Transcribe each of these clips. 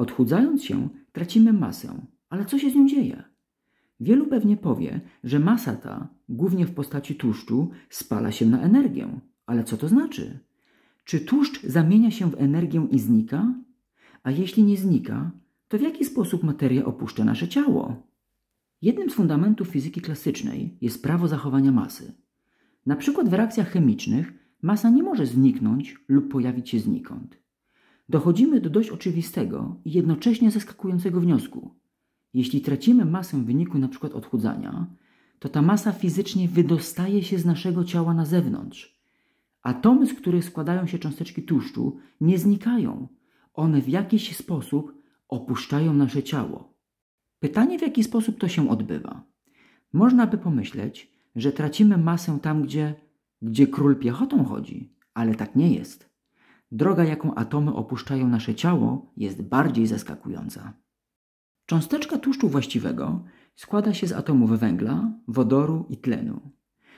Odchudzając się, tracimy masę, ale co się z nią dzieje? Wielu pewnie powie, że masa ta, głównie w postaci tłuszczu, spala się na energię. Ale co to znaczy? Czy tłuszcz zamienia się w energię i znika? A jeśli nie znika, to w jaki sposób materia opuszcza nasze ciało? Jednym z fundamentów fizyki klasycznej jest prawo zachowania masy. Na przykład w reakcjach chemicznych masa nie może zniknąć lub pojawić się znikąd dochodzimy do dość oczywistego i jednocześnie zaskakującego wniosku. Jeśli tracimy masę w wyniku np. odchudzania, to ta masa fizycznie wydostaje się z naszego ciała na zewnątrz. Atomy, z których składają się cząsteczki tłuszczu, nie znikają. One w jakiś sposób opuszczają nasze ciało. Pytanie, w jaki sposób to się odbywa? Można by pomyśleć, że tracimy masę tam, gdzie, gdzie król piechotą chodzi, ale tak nie jest droga, jaką atomy opuszczają nasze ciało, jest bardziej zaskakująca. Cząsteczka tłuszczu właściwego składa się z atomów węgla, wodoru i tlenu.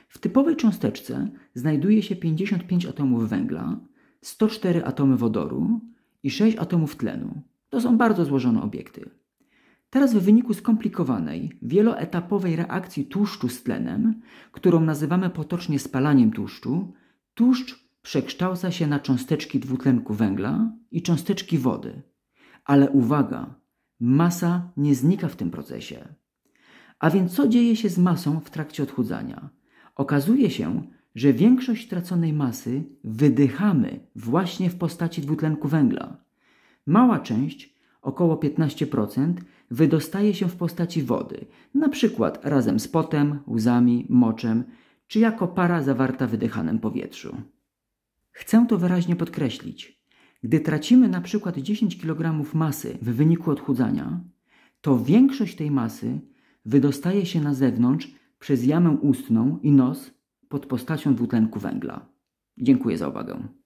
W typowej cząsteczce znajduje się 55 atomów węgla, 104 atomy wodoru i 6 atomów tlenu. To są bardzo złożone obiekty. Teraz w wyniku skomplikowanej, wieloetapowej reakcji tłuszczu z tlenem, którą nazywamy potocznie spalaniem tłuszczu, tłuszcz przekształca się na cząsteczki dwutlenku węgla i cząsteczki wody. Ale uwaga, masa nie znika w tym procesie. A więc co dzieje się z masą w trakcie odchudzania? Okazuje się, że większość traconej masy wydychamy właśnie w postaci dwutlenku węgla. Mała część, około 15%, wydostaje się w postaci wody, na przykład razem z potem, łzami, moczem, czy jako para zawarta w wydychanym powietrzu. Chcę to wyraźnie podkreślić. Gdy tracimy na przykład 10 kg masy w wyniku odchudzania, to większość tej masy wydostaje się na zewnątrz przez jamę ustną i nos pod postacią dwutlenku węgla. Dziękuję za uwagę.